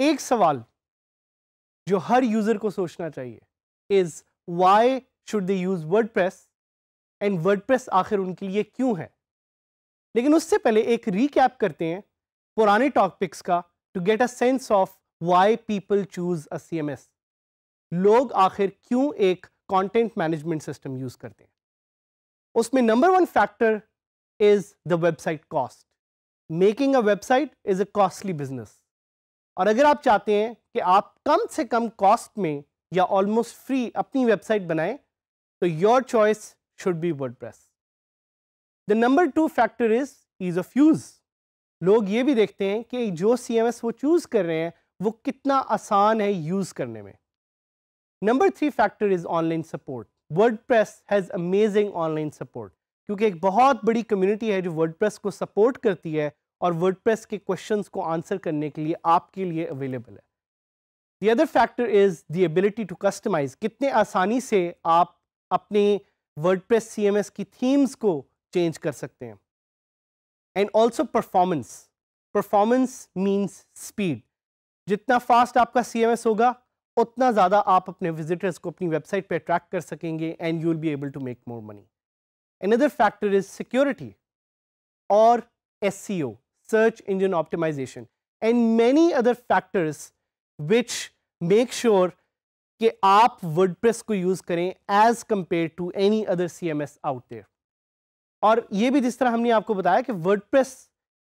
एक सवाल जो हर यूजर को सोचना चाहिए is why should they use WordPress and WordPress आखिर उनके लिए क्यों है लेकिन उससे पहले एक रिकैप करते हैं पुराने टॉपिक्स का to get a sense of why people choose a C M S लोग आखिर क्यों एक कंटेंट मैनेजमेंट सिस्टम यूज करते हैं उसमें number one factor is the website cost making a website is a costly business और अगर आप चाहते हैं कि आप कम से कम कॉस्ट में या ऑलमोस्ट फ्री अपनी वेबसाइट बनाएं तो your choice should be WordPress the number two factor is ease of use लोग ये भी देखते हैं कि जो सी एम एस वो चूज़ कर रहे हैं वो कितना आसान है यूज़ करने में number three factor is online support WordPress has amazing online support क्योंकि एक बहुत बड़ी कम्युनिटी है जो वर्ड प्रेस को सपोर्ट करती है और वर्डप्रेस के क्वेश्चंस को आंसर करने के लिए आपके लिए अवेलेबल है the other factor is the ability to customize कितने आसानी से आप अपने वर्डप्रेस सीएमएस की थीम्स को चेंज कर सकते हैं and also performance performance means speed जितना फास्ट आपका सीएमएस होगा उतना ज़्यादा आप अपने विजिटर्स को अपनी वेबसाइट पर अट्रैक्ट कर सकेंगे and you will be able to make more money other factor is security और S search engine optimization and many other factors which make sure कि आप वर्डप्रेस को यूज़ करें as compare to any other C M S out there और ये भी जिस तरह हमने आपको बताया कि WordPress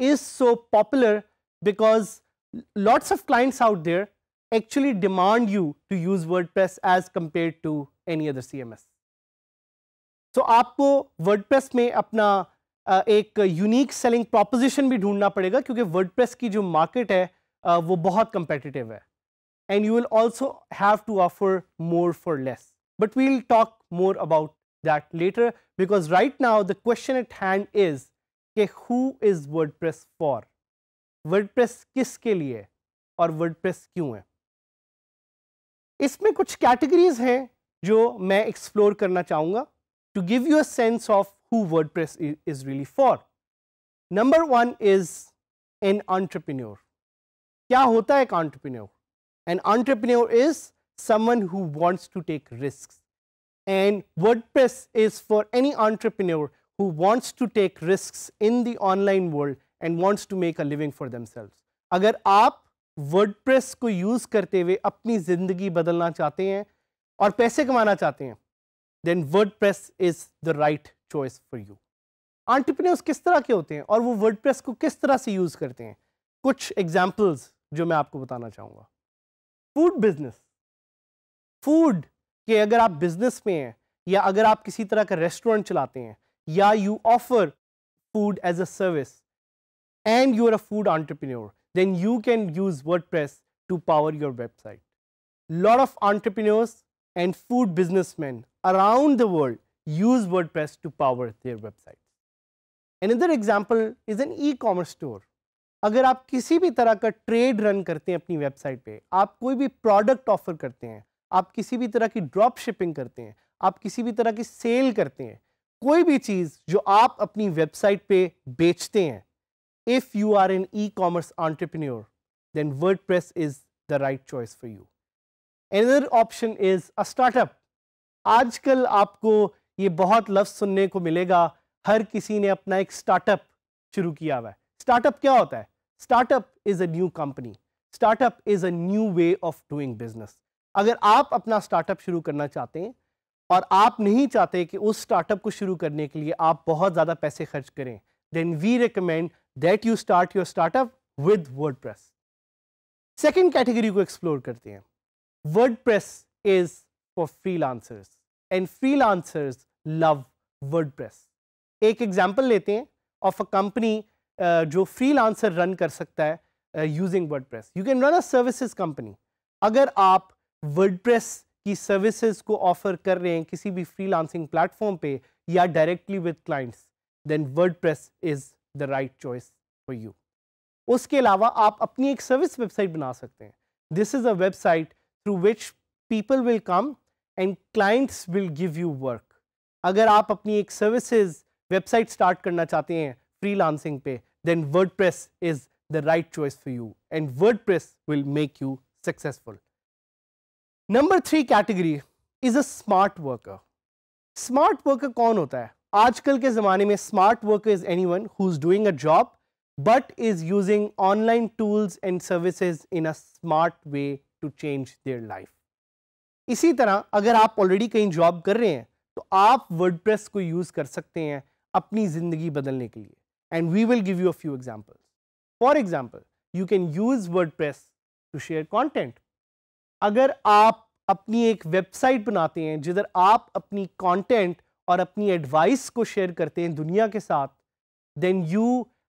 is so popular because lots of clients out there actually demand you to use WordPress as compare to any other C M S so आपको वर्डप्रेस में अपना एक यूनिक सेलिंग प्रोपोजिशन भी ढूंढना पड़ेगा क्योंकि वर्डप्रेस की जो मार्केट है वो बहुत कंपेटिटिव है and you will also have to offer more for less but we will talk more about that later because right now the question at hand is के who is WordPress for WordPress किसके लिए और word press क्यों है इसमें कुछ categories हैं जो मैं एक्सप्लोर करना चाहूँगा to give you a sense of who WordPress is really for. Number one is an entrepreneur. क्या होता है एक entrepreneur? An entrepreneur is someone who wants to take risks. And WordPress is for any entrepreneur who wants to take risks in the online world and wants to make a living for themselves. अगर आप WordPress को use करते हुए अपनी ज़िंदगी बदलना चाहते हैं और पैसे कमाना चाहते हैं then WordPress is the right choice for you entrepreneurs किस तरह के होते हैं और वो वर्ड प्रेस को किस तरह से यूज़ करते हैं कुछ एग्जाम्पल्स जो मैं आपको बताना चाहूंगा फूड बिजनेस फूड के अगर आप बिजनेस में हैं या अगर आप किसी तरह का रेस्टोरेंट चलाते हैं या you offer food as a service and you are a food entrepreneur then you can use WordPress to power your website lot of entrepreneurs and food businessmen around the world use WordPress to power their websites. Another example is an e-commerce store. अगर आप किसी भी तरह का trade run करते हैं अपनी website पे आप कोई भी प्रोडक्ट ऑफर करते हैं आप किसी भी तरह की ड्रॉप शिपिंग करते हैं आप किसी भी तरह की सेल करते हैं कोई भी चीज़ जो आप अपनी वेबसाइट पे बेचते हैं if you are an e-commerce entrepreneur, then WordPress is the right choice for you. Another option is a startup. आजकल आपको ये बहुत लफ्ज सुनने को मिलेगा हर किसी ने अपना एक स्टार्टअप शुरू किया हुआ है स्टार्टअप क्या होता है startup is a new company startup is a new way of doing business अगर आप अपना स्टार्टअप शुरू करना चाहते हैं और आप नहीं चाहते कि उस स्टार्टअप को शुरू करने के लिए आप बहुत ज़्यादा पैसे खर्च करें then we recommend that you start your startup with WordPress second category को एक्सप्लोर करते हैं WordPress is for freelancers lancers love WordPress एक एग्जाम्पल लेते हैं ऑफ अ कंपनी जो फ्रीलांसर रन कर सकता है using WordPress you can run a services company अगर आप वर्डप्रेस की सर्विसेज को ऑफर कर रहे हैं किसी भी फ्रीलांसिंग प्लेटफॉर्म पे या directly with clients then WordPress is the right choice for you उसके अलावा आप अपनी एक सर्विस वेबसाइट बना सकते हैं this is a website through which people will come and clients will give you work. अगर आप अपनी एक services website start करना चाहते freelancing पे then WordPress is the right choice for you and WordPress will make you successful. Number three category is a smart worker. Smart worker कौन होता है आजकल smart worker is anyone who is doing a job but is using online tools and services in a smart way to change their life. इसी तरह अगर आप already कहीं job कर रहे हैं तो आप वर्ड को यूज़ कर सकते हैं अपनी ज़िंदगी बदलने के लिए and we will give you a few examples for example you can use press to share content अगर आप अपनी एक वेबसाइट बनाते हैं जिधर आप अपनी कॉन्टेंट और अपनी एडवाइस को शेयर करते हैं दुनिया के साथ then you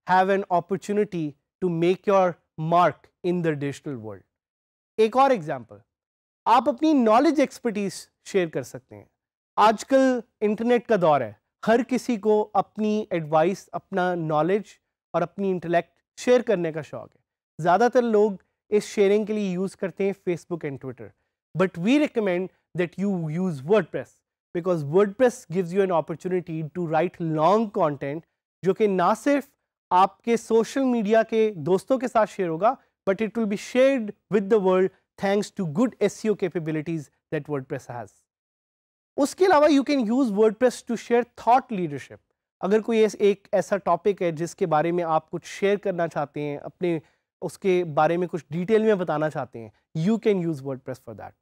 have an opportunity to make your mark in the digital world एक और एग्जाम्पल आप अपनी नॉलेज एक्सपर्टीज शेयर कर सकते हैं आजकल इंटरनेट का दौर है हर किसी को अपनी एडवाइस अपना नॉलेज और अपनी इंटेलेक्ट शेयर करने का शौक़ है ज़्यादातर लोग इस शेयरिंग के लिए यूज़ करते हैं Facebook and Twitter but we recommend that you use WordPress because WordPress gives you an opportunity to write long content जो कि ना सिर्फ आपके सोशल मीडिया के दोस्तों के साथ शेयर होगा but it will be shared with the world thanks to good SEO capabilities that WordPress has. उसके अलावा you can use WordPress to share thought leadership. अगर कोई एक ऐसा topic है जिसके बारे में आप कुछ शेयर करना चाहते हैं अपने उसके बारे में कुछ डिटेल में बताना चाहते हैं you can use WordPress for that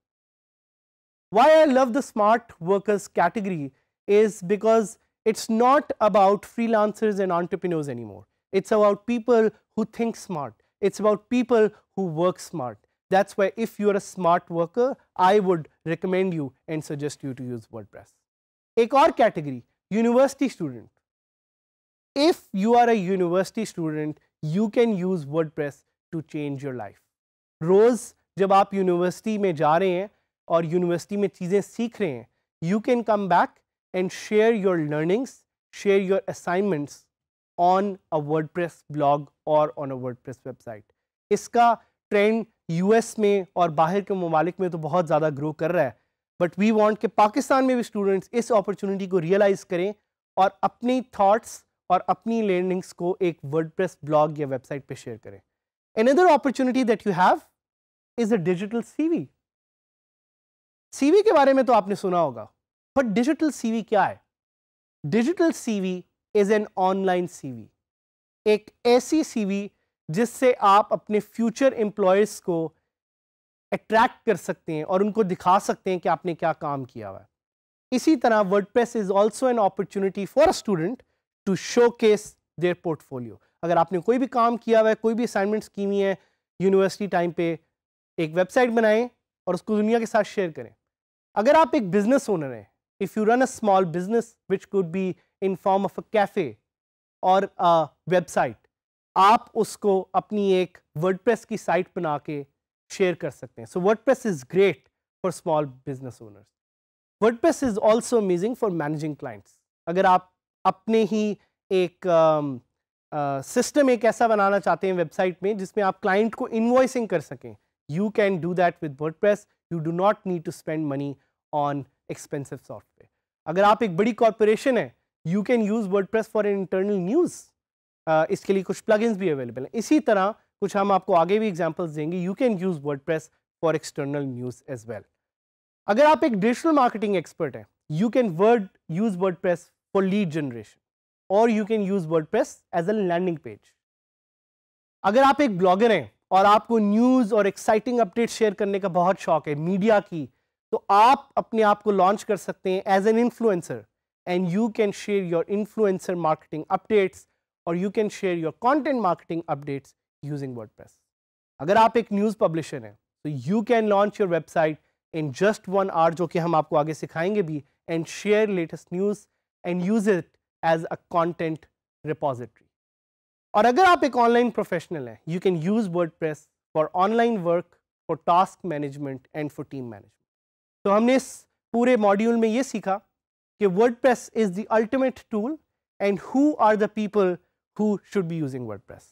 why I love the smart workers category is because it's not about freelancers and entrepreneurs anymore. It's about people who think smart. It's about people who work smart. That is why if you are a smart worker, I would recommend you and suggest you to use WordPress. A core category, university student. If you are a university student, you can use WordPress to change your life. Rose, जब आप university में जा रहे हैं और university में चीज़ें सीख रहे हैं you can come back and share your learnings, share your assignments on a WordPress blog or on a WordPress website. इसका ट्रेंड यूएस में और बाहर के ममालिक में तो बहुत ज़्यादा ग्रो कर रहा है बट वी वांट के पाकिस्तान में भी स्टूडेंट्स इस अपॉर्चुनिटी को रियलाइज़ करें और अपनी थाट्स और अपनी लर्निंग्स को एक प्रेस ब्लॉग या वेबसाइट पर शेयर करें another opportunity that you have is a digital C CV के बारे में तो आपने सुना होगा बट डिजिटल सीवी क्या है digital CV is an online CV एक ऐसी सीवी जिससे आप अपने फ्यूचर एम्प्लॉयज़ को अट्रैक्ट कर सकते हैं और उनको दिखा सकते हैं कि आपने क्या काम किया हुआ है इसी तरह WordPress is also an opportunity for a student to showcase their portfolio अगर आपने कोई भी काम किया हुआ है कोई भी असाइनमेंट की हुई है यूनिवर्सिटी टाइम पे एक वेबसाइट बनाएं और उसको दुनिया के साथ शेयर करें अगर आप एक बिजनेस ओनर हैं if you run a small business which could be in form of a cafe और वेबसाइट आप उसको अपनी एक वर्डप्रेस की साइट बना के शेयर कर सकते हैं so WordPress is great for small business owners WordPress is also amazing for managing clients अगर आप अपने ही एक सिस्टम uh, uh, एक ऐसा बनाना चाहते हैं वेबसाइट में जिसमें आप क्लाइंट को इन्वॉइसिंग कर सकें you can do that with WordPress you do not need to spend money on expensive software अगर आप एक बड़ी कॉरपोरेशन है you can use WordPress for internal news इसके लिए कुछ प्लग भी अवेलेबल हैं इसी तरह कुछ हम आपको आगे भी एग्जाम्पल्स देंगे you can use word for external news as well अगर आप एक डिजिटल मार्केटिंग एक्सपर्ट हैं you can word use word for lead generation और you can use word as a landing page अगर आप एक ब्लॉगर हैं और आपको न्यूज़ और एक्साइटिंग अपडेट शेयर करने का बहुत शौक है मीडिया की तो आप अपने आप को लॉन्च कर सकते हैं as an influencer and you can share your influencer marketing updates और you can share your content marketing updates using press अगर आप एक न्यूज़ पब्लिशर हैं तो you can launch your website in just one hour जो कि हम आपको आगे सिखाएंगे भी and share latest news and use it as a content repository और अगर आप एक ऑनलाइन प्रोफेशनल हैं you can use WordPress for online work for task management and for team management तो हमने इस पूरे मॉड्यूल में ये सीखा कि WordPress is the ultimate tool and who are the people who should be using WordPress.